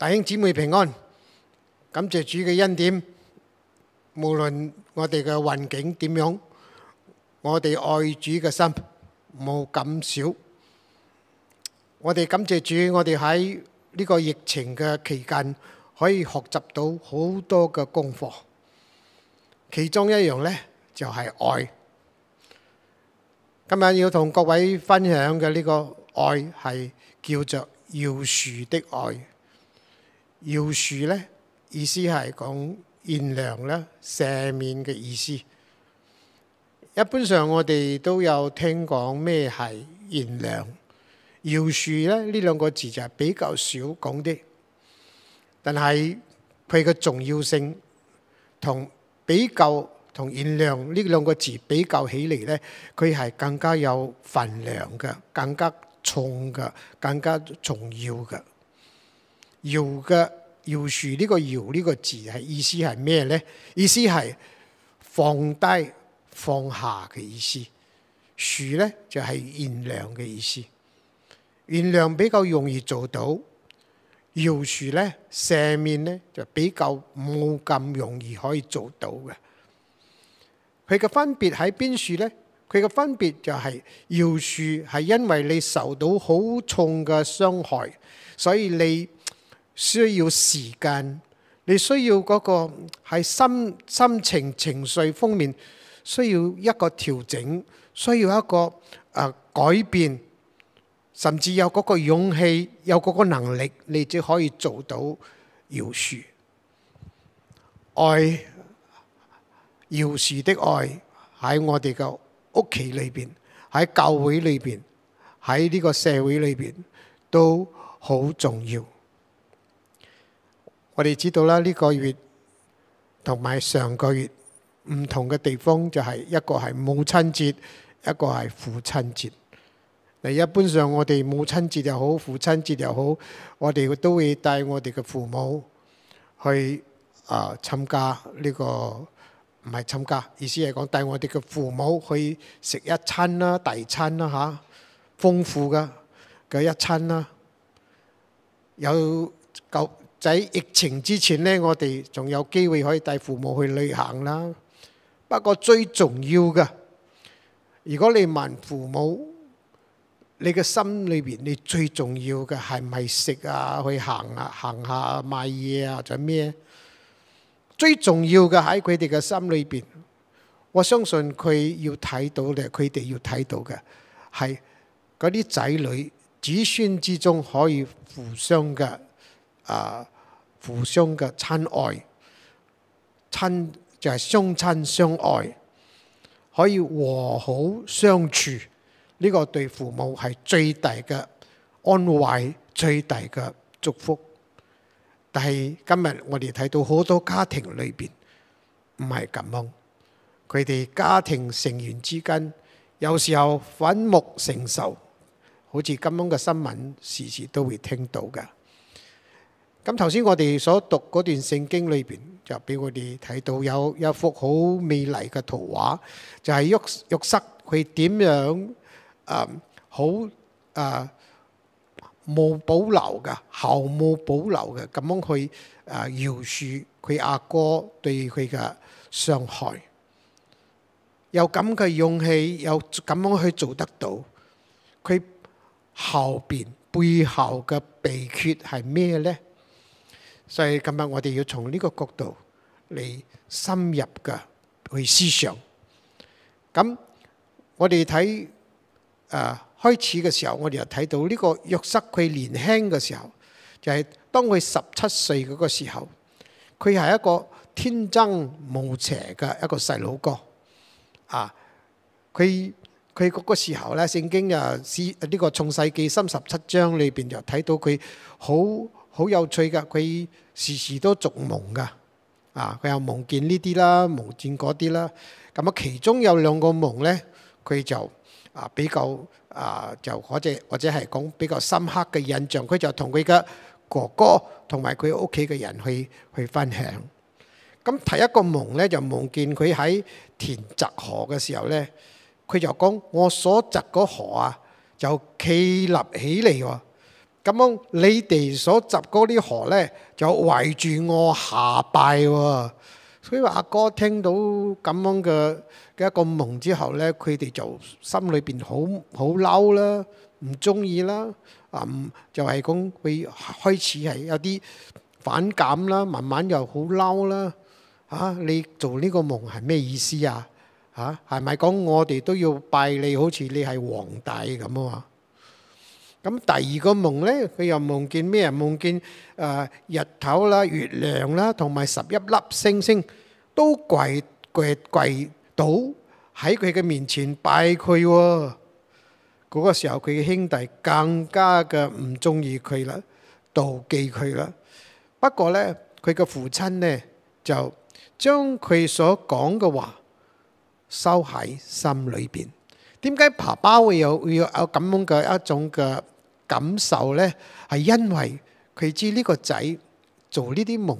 弟兄姊妹平安，感謝主嘅恩典。無論我哋嘅環境點樣，我哋愛主嘅心冇咁少。我哋感謝主，我哋喺呢個疫情嘅期間可以學習到好多嘅功課。其中一樣呢，就係愛。今日要同各位分享嘅呢個愛係叫做饶樹的愛。饶恕咧，意思系讲原谅啦、赦免嘅意思。一般上我哋都有听讲咩系原谅，饶恕咧呢两个字就比较少讲啲。但系佢嘅重要性同比较同原谅呢两个字比较起嚟咧，佢系更加有份量嘅，更加重嘅，更加重要嘅。搖嘅搖樹呢個搖呢個字係意思係咩呢？意思係放低放下嘅意思。樹呢就係原諒嘅意思。原諒比較容易做到，搖樹咧上面咧就比較冇咁容易可以做到嘅。佢嘅分別喺邊樹咧？佢嘅分別就係搖樹係因為你受到好重嘅傷害，所以你。需要時間，你需要嗰個喺心心情、情緒方面需要一個調整，需要一個誒改變，甚至有嗰個勇氣、有嗰個能力，你就可以做到饶恕愛。饶恕的愛喺我哋嘅屋企裏边，喺教會裏边，喺呢個社會裏边都好重要。我哋知道啦，呢個月同埋上個月唔同嘅地方就係一個係母親節，一個係父親節。嗱，一般上我哋母親節又好，父親節又好，我哋都會帶我哋嘅父母去啊參加呢個唔係參加，意思係講帶我哋嘅父母去食一餐啦、大餐啦嚇，豐富嘅嘅一餐啦，有夠。仔疫情之前咧，我哋仲有機會可以帶父母去旅行啦。不過最重要嘅，如果你問父母，你嘅心裏边你最重要嘅係咪食啊、去行啊、行下買嘢啊，者咩？最重要嘅喺佢哋嘅心裏边，我相信佢要睇到嘅，佢哋要睇到嘅係嗰啲仔女子孫之中可以互相嘅。啊！互相嘅親愛、親就係相親相愛，可以和好相處。呢個對父母係最大嘅安慰、最大嘅祝福。但係今日我哋睇到好多家庭裏邊唔係咁樣，佢哋家庭成員之間有時候反目成仇，好似今樣嘅新聞時時都會聽到嘅。咁頭先我哋所讀嗰段聖經裏邊，就俾我哋睇到有一幅好美麗嘅圖畫，就係約約瑟佢點樣啊好啊冇保留嘅，毫無保留嘅咁樣去啊描述佢阿哥對佢嘅傷害。有咁嘅勇氣，有咁樣去做得到，佢後邊背後嘅秘訣係咩咧？所以今日我哋要從呢個角度嚟深入嘅去思想。咁我哋睇诶開始嘅時候，我哋又睇到呢個浴瑟佢年輕嘅時候，就係當佢十七歲嗰個時候，佢係一個天真無邪嘅一個細佬哥。啊！佢佢嗰個時候咧，聖經又《斯呢個创世纪三十七章裏边就睇到佢好。好有趣噶，佢時時都逐夢噶，啊，佢又夢見呢啲啦，夢見嗰啲啦。咁啊，其中有兩個夢咧，佢就啊比較啊就或者或者係講比較深刻嘅印象，佢就同佢嘅哥哥同埋佢屋企嘅人去去分享。咁第一個夢咧，就夢見佢喺田澤河嘅時候咧，佢就講：我所澤嗰河啊，就企立起嚟喎。咁樣你哋所集嗰啲河咧，就圍住我下拜喎。所以話阿哥聽到咁樣嘅嘅一個夢之後咧，佢哋就心裏边好好嬲啦，唔中意啦，啊就係講佢開始係有啲反感啦，慢慢又好嬲啦。嚇你做呢個夢係咩意思啊？嚇係咪講我哋都要拜你好似你係皇帝咁啊？咁第二個夢呢，佢又夢見咩？夢見誒日頭啦、月亮啦，同埋十一粒星星都跪跪跪倒喺佢嘅面前拜佢喎。嗰個時候佢嘅兄弟更加嘅唔中意佢啦，妒忌佢啦。不過呢，佢嘅父親呢，就將佢所講嘅話收喺心裏邊。點解爸爸會有會有咁樣嘅一種嘅？感受呢，系因为佢知呢个仔做呢啲梦，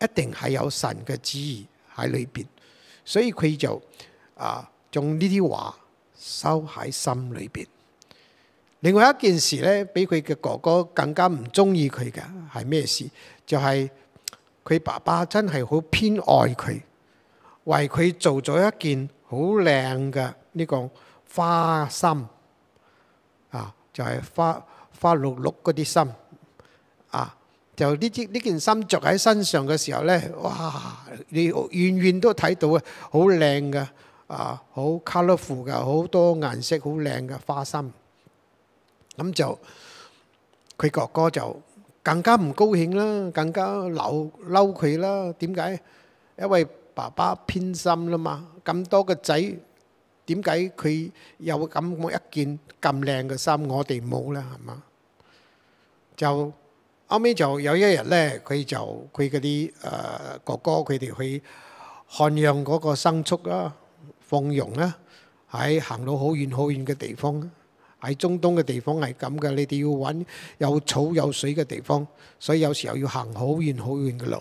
一定系有神嘅旨意喺里边，所以佢就啊将呢啲话收喺心里边。另外一件事呢，比佢嘅哥哥更加唔中意佢嘅系咩事？就系佢爸爸真系好偏爱佢，为佢做咗一件好靓嘅呢个花心。就係花花綠綠嗰啲心啊！就呢啲呢件衫着喺身上嘅時候咧，哇！你遠遠都睇到啊，好靚噶，啊，好 colourful 噶，好多顏色，好靚嘅花心。咁就佢哥哥就更加唔高興啦，更加嬲嬲佢啦。點解？因為爸爸偏心啦嘛，咁多個仔。點解佢有咁一件咁靚嘅衫，我哋冇啦，係嘛？就後尾就有一日咧，佢就佢嗰啲誒哥哥佢哋去漢養嗰個牲畜啦、放羊啦，喺行到好遠好遠嘅地方，喺中東嘅地方係咁嘅，你哋要揾有草有水嘅地方，所以有時候要行好遠好遠嘅路。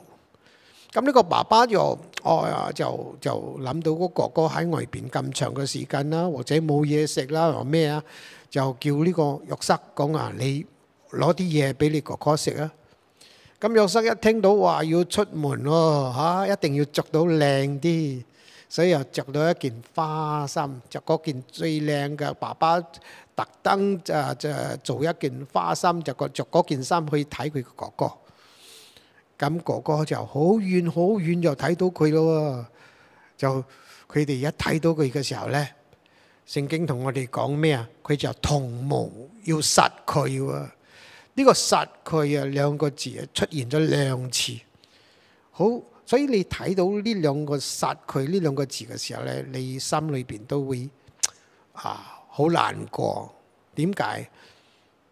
咁呢個爸爸又～哦就就諗到個哥哥喺外邊咁長嘅時間啦，或者冇嘢食啦，或咩啊，就叫呢個玉塞講啊，你攞啲嘢俾你哥哥食啊。咁玉塞一聽到話要出門咯，嚇，一定要着到靚啲，所以又着到一件花衫，着嗰件最靚嘅。爸爸特登就就做一件花衫，就着嗰件衫去睇佢哥哥。咁哥哥就好远好远就睇到佢咯，就佢哋一睇到佢嘅时候咧，圣经同我哋讲咩啊？佢就同谋要杀佢，呢个杀佢啊两个字出现咗两次。好，所以你睇到呢两个杀佢呢两个字嘅时候咧，你心里边都会啊好难过。点解？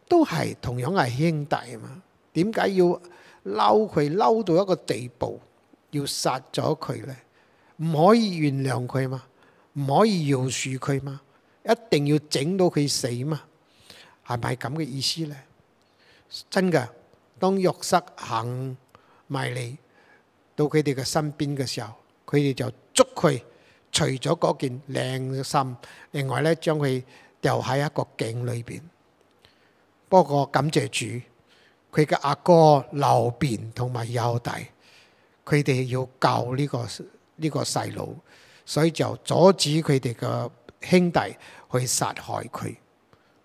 都系同样系兄弟嘛？点解要？嬲佢嬲到一個地步，要殺咗佢咧，唔可以原諒佢嘛，唔可以饶恕佢嘛，一定要整到佢死嘛，係咪咁嘅意思咧？真嘅，當浴室行埋嚟到佢哋嘅身邊嘅時候，佢哋就捉佢，除咗嗰件靚衫，另外咧將佢掉喺一個井裏边。不過感謝主。佢嘅阿哥刘辯同埋幼弟，佢哋要教呢個呢个細佬，所以就阻止佢哋嘅兄弟去殺害佢。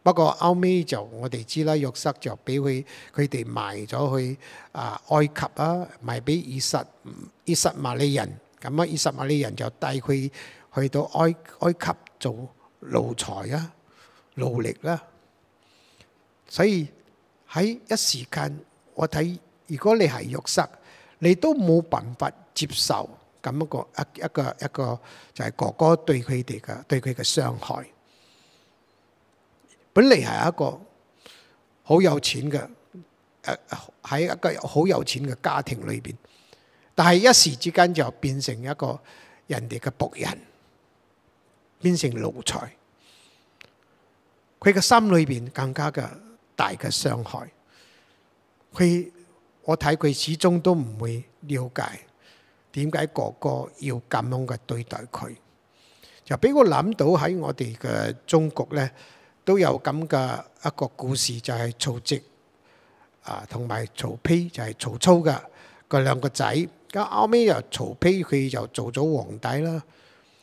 不過后尾就我哋知啦，玉瑟就俾佢佢哋賣咗去啊埃及啊，賣俾以撒以撒瑪利人，咁啊以撒瑪利人就帶佢去到埃埃及做奴才啊，奴力啦，所以。喺一時間，我睇如果你係浴室，你都冇辦法接受咁一個一一個一個，就係哥哥對佢哋嘅對佢嘅傷害。本嚟係一個好有錢嘅，誒喺一個好有錢嘅家庭裏邊，但係一時之間就變成一個人哋嘅仆人，變成奴才。佢嘅心裏邊更加嘅。大嘅伤害，佢我睇佢始终都唔会了解点解哥哥要咁样嘅对待佢，就俾我谂到喺我哋嘅中国咧都有咁嘅一个故事，就系曹植啊，同埋曹丕就系曹操嘅嗰两个仔，咁后尾又曹丕佢就做咗皇帝啦。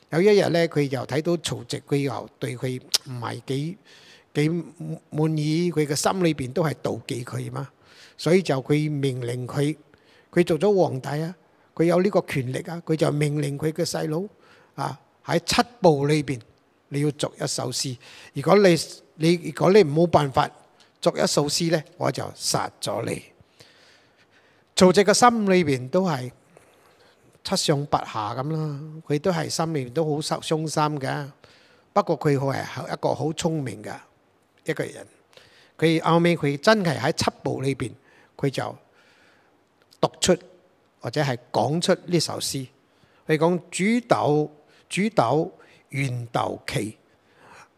有一日咧，佢又睇到曹植，佢又对佢唔系几。几满意佢嘅心里边都系妒忌佢嘛，所以就佢命令佢，佢做咗皇帝啊，佢有呢个权力啊，佢就命令佢嘅细佬啊喺七步里边你要作一首诗，如果你你如果你冇办法作一首诗咧，我就杀咗你。曹植嘅心里边都系七上八下咁啦，佢都系心里边都好伤伤心嘅，不过佢系一个好聪明嘅。一个人，佢后尾佢真系喺七部里边，佢就读出或者系讲出呢首诗。佢讲煮豆煮豆燃豆萁，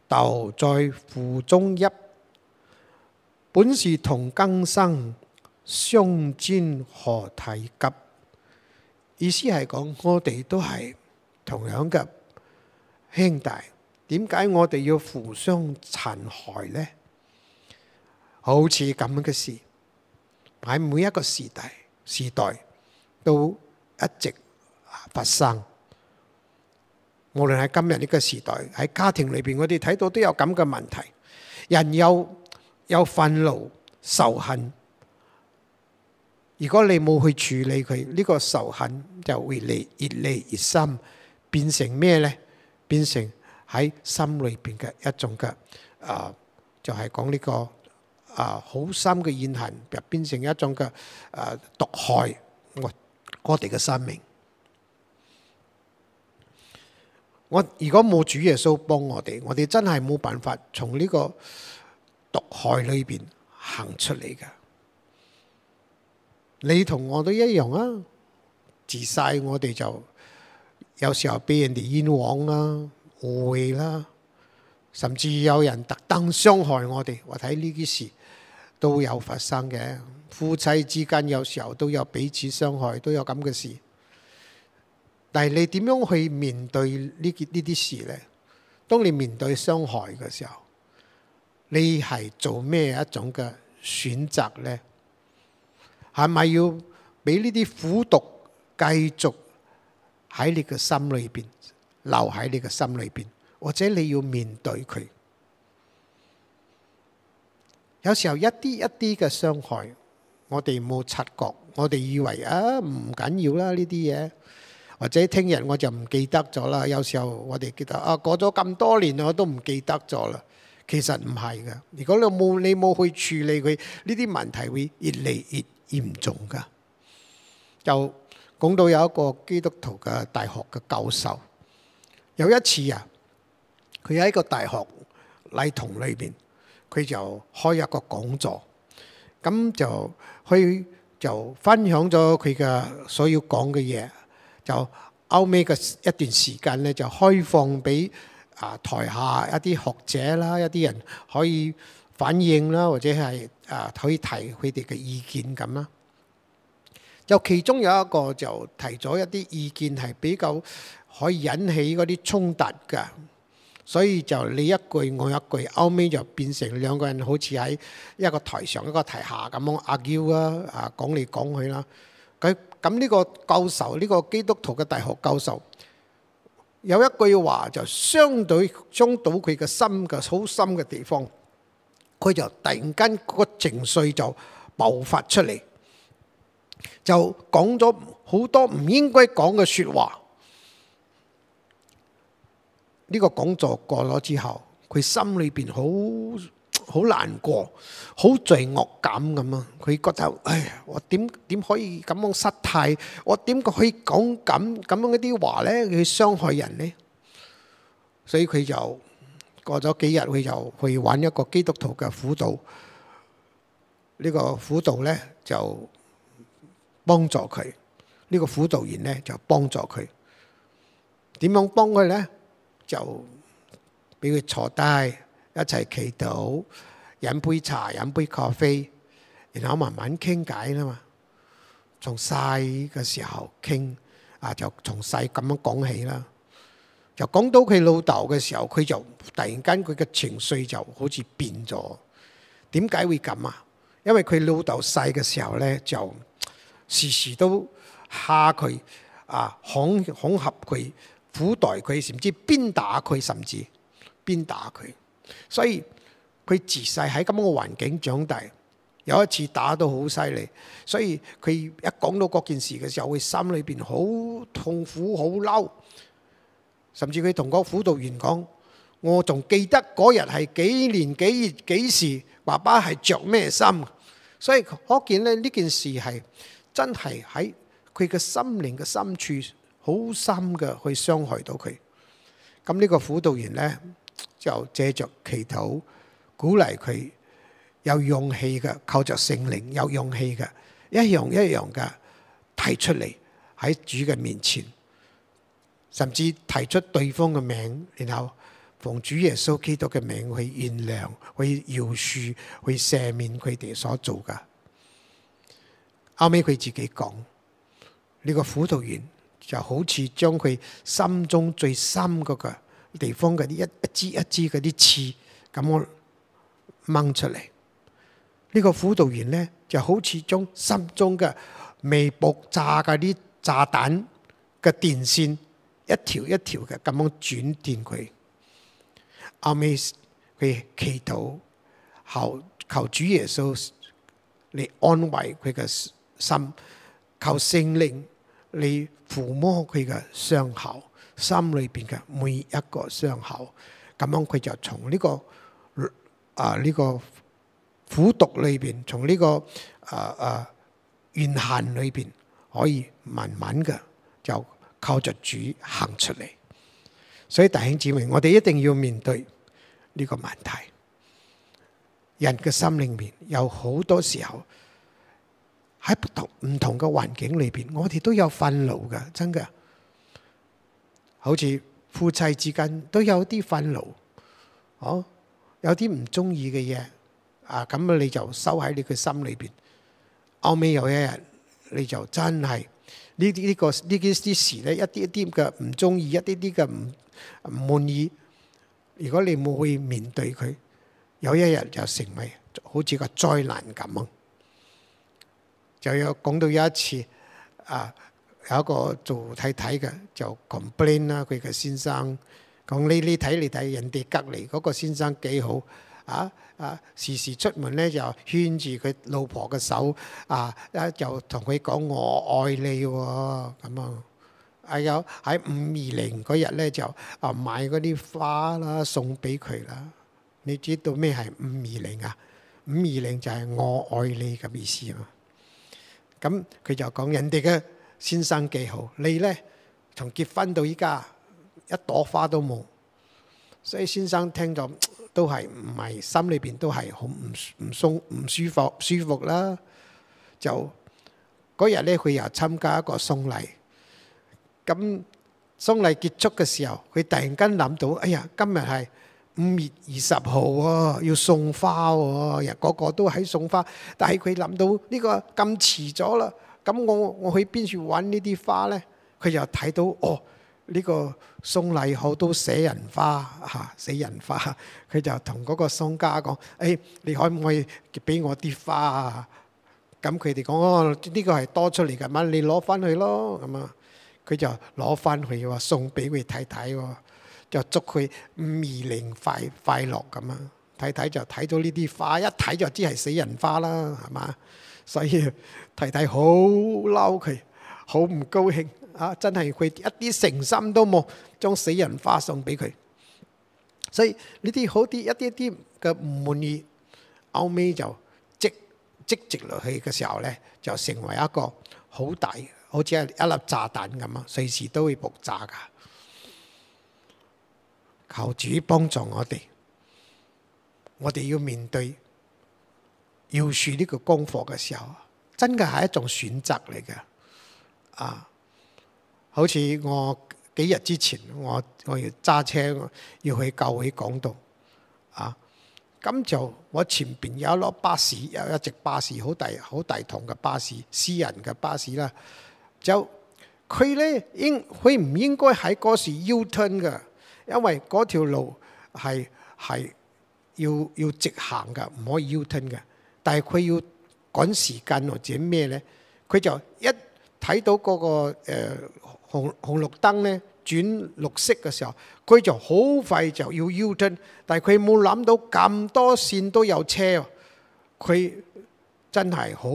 豆在釜中泣。本是同根生，相煎何太急。意思系讲我哋都系同样嘅兄弟。點解我哋要互相殘害呢？好似咁嘅事喺每一個時代时代都一直發生。無論喺今日呢個時代喺家庭裏边，我哋睇到都有咁嘅問題。人有有憤怒、仇恨。如果你冇去處理佢呢個仇恨，就会嚟越嚟越深，變成咩呢？變成。喺心裏边嘅一種嘅啊，就係講呢個啊，好深嘅怨恨入變成一種嘅啊毒害我我哋嘅生命。我如果冇主耶穌幫我哋，我哋真係冇辦法從呢個毒害裏边行出嚟嘅。你同我都一樣啊！自細我哋就有時候俾人哋冤枉啦。会啦，甚至有人特登伤害我哋。我睇呢啲事都有发生嘅，夫妻之间有时候都有彼此伤害，都有咁嘅事。但系你点样去面对呢？呢啲事呢？当你面对伤害嘅时候，你系做咩一种嘅选择呢？系咪要俾呢啲苦毒继续喺你嘅心里边？留喺你嘅心裏邊，或者你要面對佢。有時候一啲一啲嘅傷害，我哋冇察覺，我哋以為啊唔緊要啦呢啲嘢，或者聽日我就唔記得咗啦。有時候我哋記得啊過咗咁多年，我都唔記得咗啦。其實唔係嘅，如果你冇你冇去處理佢呢啲問題，會越嚟越嚴重噶。就講到有一個基督徒嘅大學嘅教授。有一次啊，佢喺一个大学礼堂里边，佢就开一个讲座，咁就开就分享咗佢嘅所要讲嘅嘢，就后尾嘅一段时间咧就开放俾啊台下一啲学者啦，一啲人可以反映啦，或者系啊可以提佢哋嘅意见咁啦。就其中有一个就提咗一啲意见系比较。可以引起嗰啲衝突嘅，所以就你一句我一句，後尾就變成兩個人好似喺一個台上一個台下咁樣阿嬌啊，講嚟講去啦。佢咁呢個教授，呢個基督徒嘅大學教授，有一句話就相對中到佢嘅心嘅好深嘅地方，佢就突然間個情緒就爆發出嚟，就講咗好多唔應該講嘅説話。呢個講座過咗之後，佢心裏边好好難過，好罪惡感咁啊！佢覺得：哎呀，我點点可以咁樣失態？我點可以講咁咁樣一啲話呢？去傷害人呢？所以佢就過咗幾日，佢就去揾一個基督徒嘅輔導。呢個輔導呢，就幫助佢。呢個輔導員呢，就幫助佢。點樣幫佢呢？就俾佢坐低，一齊祈祷，飲杯茶，飲杯咖啡，然後慢慢傾偈啦嘛。從細嘅時候傾，啊就從細咁樣講起啦。就講到佢老豆嘅時候，佢就突然間佢嘅情緒就好似變咗。點解會咁啊？因為佢老豆細嘅時候咧，就時時都嚇佢，啊恐恐嚇佢。苦待佢，甚至鞭打佢，甚至鞭打佢。所以佢自细喺咁嘅环境长大，有一次打到好犀利，所以佢一讲到嗰件事嘅时候，佢心里边好痛苦、好嬲，甚至佢同个辅导员讲：，我仲记得嗰日系几年几月几时，爸爸系着咩衫。所以可见咧，呢件事系真系喺佢嘅心灵嘅深处。好深嘅去伤害到佢，咁呢个辅导员呢，就借着祈祷鼓励佢有勇气嘅，靠着圣灵有勇气嘅，一样一样嘅提出嚟喺主嘅面前，甚至提出对方嘅名，然后奉主耶稣基督嘅名去原谅、去饶恕、去赦免佢哋所做嘅。后尾佢自己讲呢个辅导员。就好似將佢心中最深嗰個地方嗰啲一一支一支嗰啲刺咁樣掹出嚟。呢個輔導員咧就好似將心中嘅未爆炸嗰啲炸彈嘅電線一條一條嘅咁樣轉電佢。阿美佢祈禱求求主耶穌嚟安慰佢嘅心，求聖靈。你抚摸佢嘅伤口，心里边嘅每一个伤口，咁样佢就从呢个啊呢个苦毒里边，从呢个啊啊怨恨里边，可以慢慢嘅就靠着主行出嚟。所以弟兄姊妹，我哋一定要面对呢个问题。人嘅心里面有好多时候。喺不同唔同嘅環境裏边，我哋都有憤怒噶，真噶。好似夫妻之間都有啲憤怒，哦，有啲唔中意嘅嘢，啊咁你就收喺你嘅心裏边。後尾有一日，你就真係呢呢个呢啲啲事咧，一啲一啲嘅唔中意，一啲啲嘅唔唔滿意。如果你冇去面對佢，有一日就成為好似個災難咁啊！就有講到有一次，啊，有一個做太太嘅就 complain 啦，佢嘅先生講呢呢睇你睇人哋隔離嗰個先生幾好，啊啊時時出門咧就牽住佢老婆嘅手，啊就同佢講我愛你喎，咁啊，係有喺五二零嗰日咧就啊買嗰啲花啦送俾佢啦，你知道咩係五二零啊？五二零就係我愛你咁意思啊！咁佢就講人哋嘅先生幾好，你呢，從結婚到依家一朵花都冇，所以先生聽咗都係唔係心裏邊都係好唔唔鬆唔舒服舒服啦。就嗰日呢，佢又參加一個送禮，咁送禮結束嘅時候，佢突然間諗到，哎呀，今日係。五月二十號喎，要送花喎，人個個都喺送花。但係佢諗到呢個咁遲咗啦，咁我我去邊處揾呢啲花呢？佢就睇到哦，呢個送禮好都寫人花嚇，死人花。佢就同嗰個商家講：，誒，你可唔可以俾我啲花啊？咁佢哋講：，呢個係多出嚟㗎嘛，你攞翻去咯。咁啊，佢就攞翻去話送俾佢太太喎。就祝佢二零快快樂咁啊！睇睇就睇到呢啲花，一睇就知係死人花啦，係嘛？所以睇 睇好嬲佢，好唔高興啊！真係佢一啲誠心都冇，將死人花送俾佢。所以呢啲好啲一啲啲嘅唔滿意，後尾就積積積落去嘅時候咧，就成為一個好大，好似係一粒炸彈咁啊！隨時都會爆炸噶。求主幫助我哋，我哋要面對要樹呢個功課嘅時候，真嘅係一種選擇嚟嘅。啊，好似我幾日之前，我我要揸車要去教会港道啊，咁就我前边有一粒巴士，有一隻巴士好大好大堂嘅巴士，私人嘅巴士啦，就佢咧应佢唔應該喺嗰時 U turn 嘅。因為嗰條路係係要要直行嘅，唔可以 U turn 嘅。但係佢要趕時間或者咩咧？佢就一睇到嗰個誒紅紅綠燈咧轉綠色嘅時候，佢就好快就要 U turn。但係佢冇諗到咁多線都有車，喎，佢真係好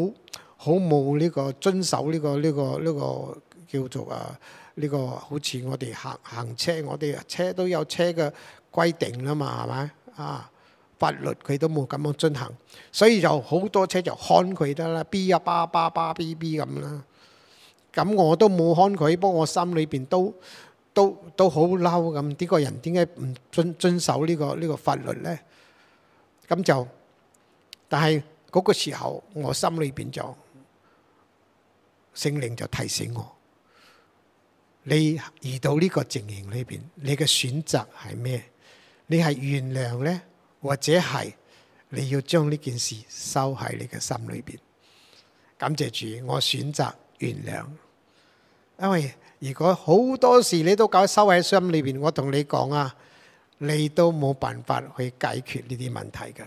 好冇呢個遵守呢個呢個呢個叫做啊。呢個好似我哋行行車，我哋車都有車嘅規定啦嘛，係咪啊？法律佢都冇咁樣進行，所以就好多車就看佢得啦，B 啊，巴巴巴 B B 咁啦。咁我都冇看佢，不過我心裏邊都都都好嬲咁，呢個人點解唔遵遵守呢個呢個法律咧？咁就，但係嗰個時候，我心裏邊就聖靈就提醒我。你遇到呢个情形里边，你嘅选择系咩？你系原谅呢？或者系你要将呢件事收喺你嘅心里边？感谢主，我选择原谅。因为如果好多事你都搞收喺心里边，我同你讲啊，你都冇办法去解决呢啲问题噶。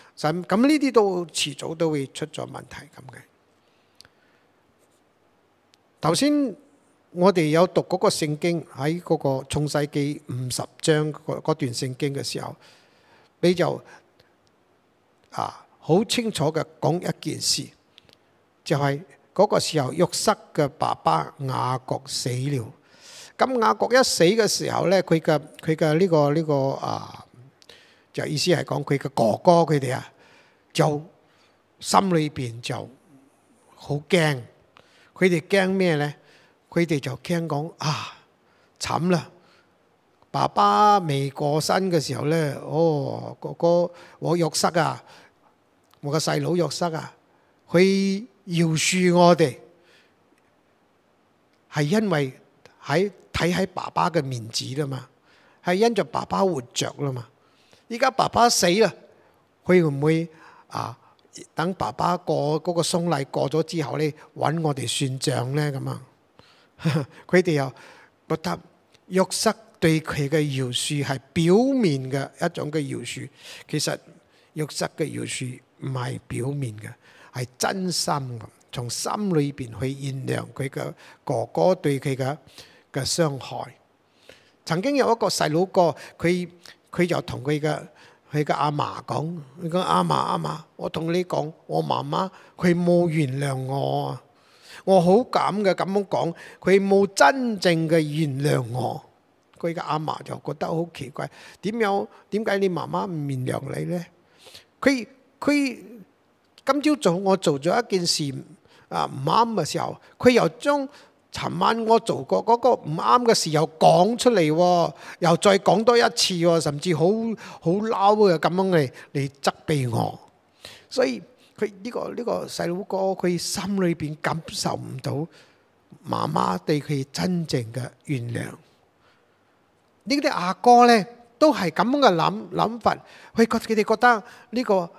咁咁呢啲都遲早都會出咗問題咁嘅。頭先我哋有讀嗰個聖經喺嗰個創世纪五十章嗰段聖經嘅時候，你就啊好清楚嘅講一件事，就係嗰個時候浴室嘅爸爸雅各死了。咁雅各一死嘅時候咧，佢嘅佢嘅呢個呢个啊。就意思係講佢嘅哥哥佢哋啊，就心里邊就好驚。佢哋驚咩咧？佢哋就聽講啊，沉啦！爸爸未過身嘅時候咧，哦，哥哥我弱塞啊，我個細佬弱塞啊，佢饒恕我哋係因為喺睇喺爸爸嘅面子啦嘛，係因着爸爸活着啦嘛。依家爸爸死啦，佢會唔會啊？等爸爸过嗰個喪禮過咗之後咧，揾我哋算賬咧咁啊！佢哋又觉得約瑟對佢嘅饶恕係表面嘅一種嘅饶恕，其實浴瑟嘅饶恕唔係表面嘅，係真心嘅，從心裏边去原谅佢嘅哥哥對佢嘅嘅傷害。曾經有一個細佬哥，佢。佢就同佢嘅佢嘅阿嫲講：，佢講阿嫲阿嫲，我同你講，我媽媽佢冇原諒我，我好感嘅咁樣講，佢冇真正嘅原諒我。佢嘅阿嫲就覺得好奇怪，點有？點解你媽媽唔原諒你呢？佢佢今朝早我做咗一件事啊唔啱嘅時候，佢又將。尋晚我做過嗰個唔啱嘅事又講出嚟喎，又再講多一次喎，甚至好好嬲嘅咁樣嚟嚟責備我。所以佢呢個呢個細佬哥，佢心裏邊感受唔到媽媽對佢真正嘅原諒。呢啲阿哥呢，都係咁嘅諗諗法，佢覺佢哋覺得呢個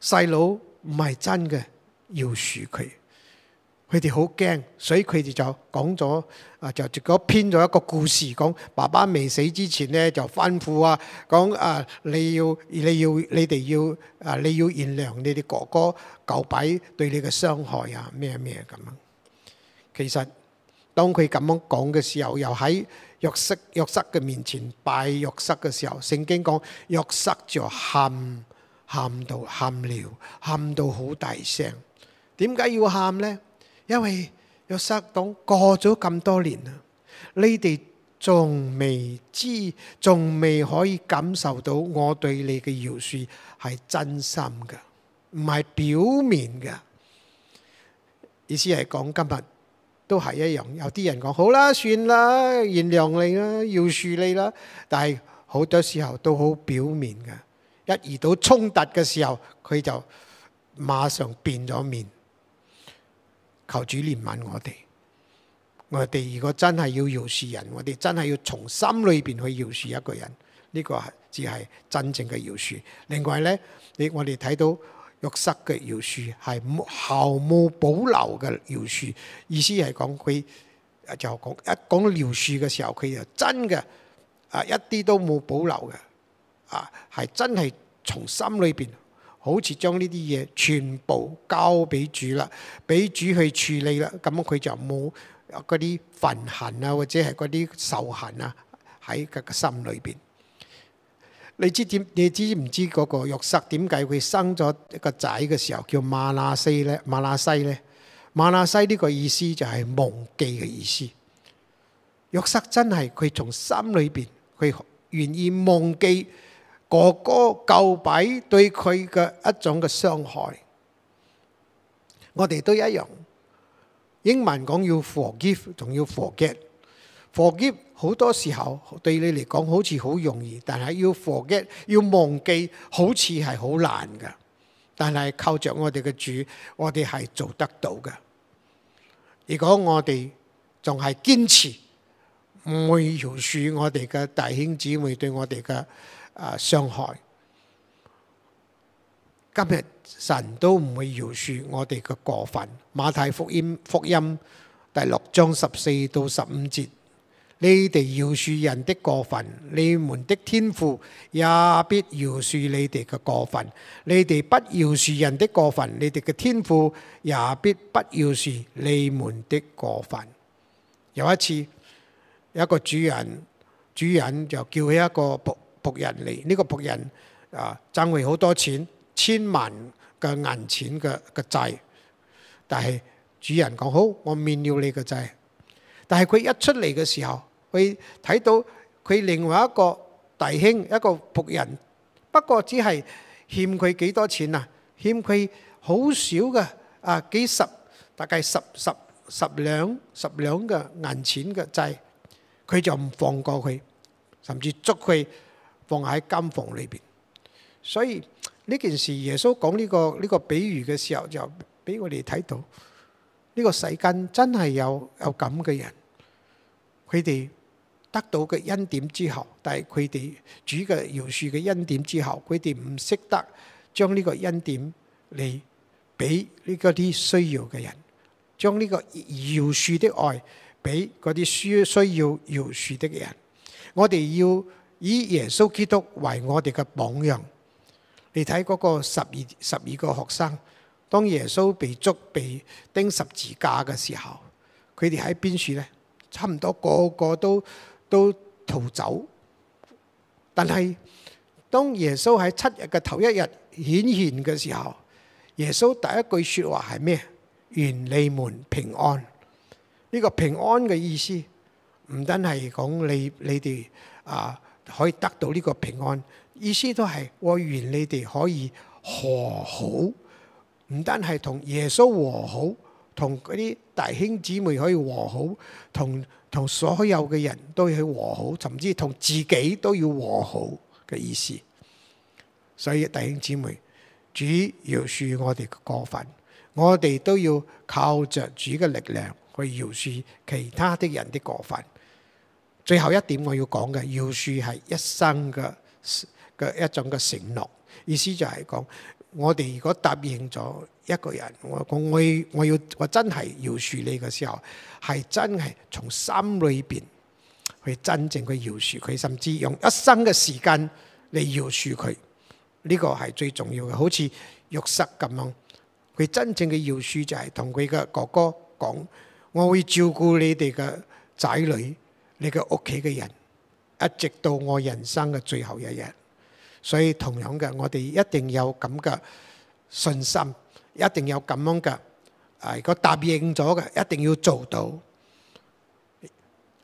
細佬唔係真嘅，要恕佢。佢哋好驚，所以佢哋就講咗啊，就果編咗一個故事，講爸爸未死之前咧，就吩咐啊，讲啊，你要你要你哋要啊，你要原谅你哋哥哥旧弊對你嘅傷害啊，咩咩咁样。其實當佢咁樣講嘅時候，又喺浴瑟約瑟嘅面前拜浴瑟嘅時候，聖經講浴瑟就喊喊到喊了，喊到好大聲。點解要喊咧？因为若塞党过咗咁多年啦，你哋仲未知，仲未可以感受到我对你嘅饶恕系真心噶，唔系表面噶。意思系讲今日都系一样，有啲人讲好啦，算啦，原谅你啦，饶恕你啦，但系好多时候都好表面噶。一遇到冲突嘅时候，佢就马上变咗面。求主怜悯我哋，我哋如果真系要饶恕人，我哋真系要从心里边去饶恕一個人，呢個只係真正嘅饶恕。另外咧，你我哋睇到玉室嘅饶恕係毫無保留嘅饶恕，意思係講佢就讲一講饶恕嘅時候，佢就真嘅啊一啲都冇保留嘅，啊係真係從心裏边好似將呢啲嘢全部交俾主啦，俾主去處理啦，咁佢就冇嗰啲憤恨啊，或者係嗰啲仇恨啊，喺佢個心裏邊。你知點？你知唔知嗰個約瑟點解佢生咗一個仔嘅時候叫馬拉西咧？馬拉西咧，馬拉西呢個意思就係忘記嘅意思。約瑟真係佢從心裏邊，佢願意忘記。哥哥告白對佢嘅一種嘅傷害，我哋都一樣。英文講要 f o r g i v e 仲要 forget，forget 好多時候對你嚟講好似好容易，但係要 forget 要忘記好似係好難嘅。但係靠着我哋嘅主，我哋係做得到嘅。如果我哋仲係堅持，唔會饒恕我哋嘅弟兄姊妹對我哋嘅。啊！伤害今日神都唔會饶恕我哋嘅過分。馬太福音福音第六章十四到十五節：，你哋饶恕人的過分，你們的天父也必饶恕你哋嘅過分；你哋不饶恕人的過分，你哋嘅天父也必不饶恕你們的過分。有一次，一個主人，主人就叫起一個仆。仆人嚟呢個仆人啊，爭回好多錢，千萬嘅銀錢嘅嘅債。但係主人講好，我免了你嘅債。但係佢一出嚟嘅時候，佢睇到佢另外一個弟兄一個仆人，不過只係欠佢幾多錢啊？欠佢好少嘅啊，幾十大概十十十兩十兩嘅銀錢嘅債，佢就唔放過佢，甚至捉佢。放喺金房里边，所以呢件事耶稣讲呢个呢个比喻嘅时候，就俾我哋睇到呢个世间真系有有咁嘅人，佢哋得到嘅恩典之后，但系佢哋主嘅饶恕嘅恩典之后，佢哋唔识得将呢个恩典嚟俾呢嗰啲需要嘅人，将呢个饶恕的爱俾嗰啲需需要饶恕的人，我哋要。以耶穌基督為我哋嘅榜樣你睇嗰個十二十二個學生。當耶穌被捉被釘十字架嘅時候，佢哋喺邊處呢？差唔多個個都都逃走。但係當耶穌喺七日嘅頭一日顯現嘅時候，耶穌第一句说話係咩？願你們平安。呢個平安嘅意思唔單係講你你哋啊。可以得到呢個平安，意思都係我願你哋可以和好，唔單係同耶穌和好，同嗰啲弟兄姊妹可以和好，同同所有嘅人都要和好，甚至同自己都要和好嘅意思。所以弟兄姊妹，主饶恕我哋嘅過分，我哋都要靠着主嘅力量去饶恕其他的人的過分。最後一點我要講嘅，饶恕係一生嘅嘅一種嘅承諾，意思就係講我哋如果答應咗一個人，我我我要我真係饶恕你嘅時候，係真係從心裏边去真正去饶恕佢，甚至用一生嘅時間嚟饶恕佢，呢個係最重要嘅。好似玉塞咁樣，佢真正嘅饶恕就係同佢嘅哥哥講：，我會照顧你哋嘅仔女。你嘅屋企嘅人，一直到我人生嘅最后一日，所以同样嘅，我哋一定有咁嘅信心，一定有咁样嘅。如果答应咗嘅，一定要做到。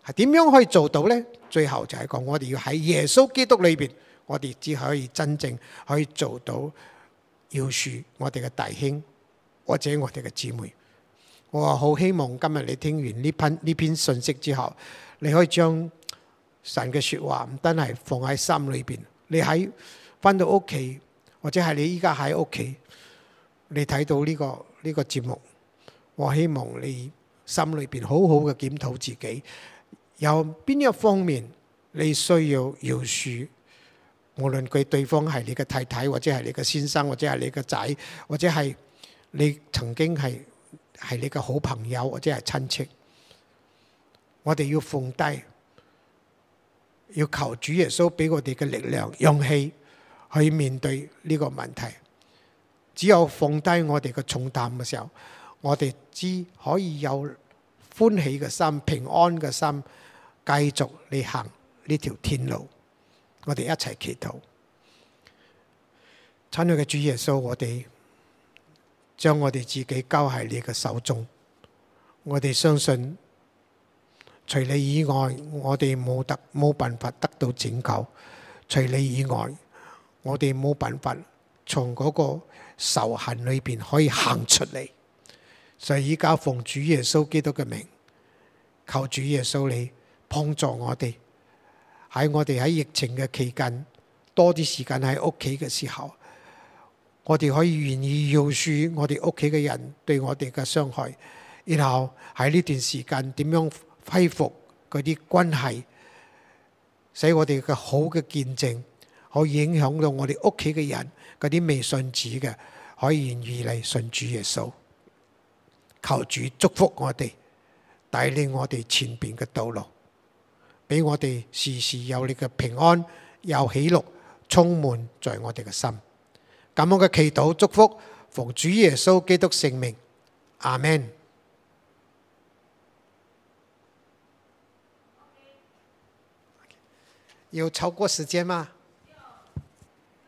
系点样可以做到呢？最后就系讲，我哋要喺耶稣基督里边，我哋只可以真正可以做到要恕我哋嘅弟兄或者我哋嘅姊妹。我好希望今日你听完呢篇呢篇信息之后。你可以將神嘅说話唔單係放喺心裏边，你喺翻到屋企，或者係你依家喺屋企，你睇到呢個呢个節目，我希望你心裏面好好嘅檢討自己，有邊一方面你需要饶恕，無論佢對方係你嘅太太，或者係你嘅先生，或者係你嘅仔，或者係你曾經係係你嘅好朋友，或者係親戚。我哋要放低，要求主耶稣俾我哋嘅力量、勇气去面对呢个问题。只有放低我哋嘅重担嘅时候，我哋知可以有欢喜嘅心、平安嘅心，继续嚟行呢条天路。我哋一齐祈祷，亲爱嘅主耶稣，我哋将我哋自己交喺你嘅手中，我哋相信。除你以外，我哋冇得冇辦法得到拯救。除你以外，我哋冇辦法從嗰個仇恨裏邊可以行出嚟。所以依家奉主耶穌基督嘅名，求主耶穌你幫助我哋喺我哋喺疫情嘅期間多啲時間喺屋企嘅時候，我哋可以願意饒恕我哋屋企嘅人對我哋嘅傷害。然後喺呢段時間點樣？恢复嗰啲关系，使我哋嘅好嘅见证，可以影响到我哋屋企嘅人，嗰啲未信主嘅，可以愿意嚟信主耶稣。求主祝福我哋，带领我哋前边嘅道路，俾我哋时时有你嘅平安、有喜乐，充满在我哋嘅心。咁样嘅祈祷祝福，奉主耶稣基督圣名，阿 man 有超过时间吗？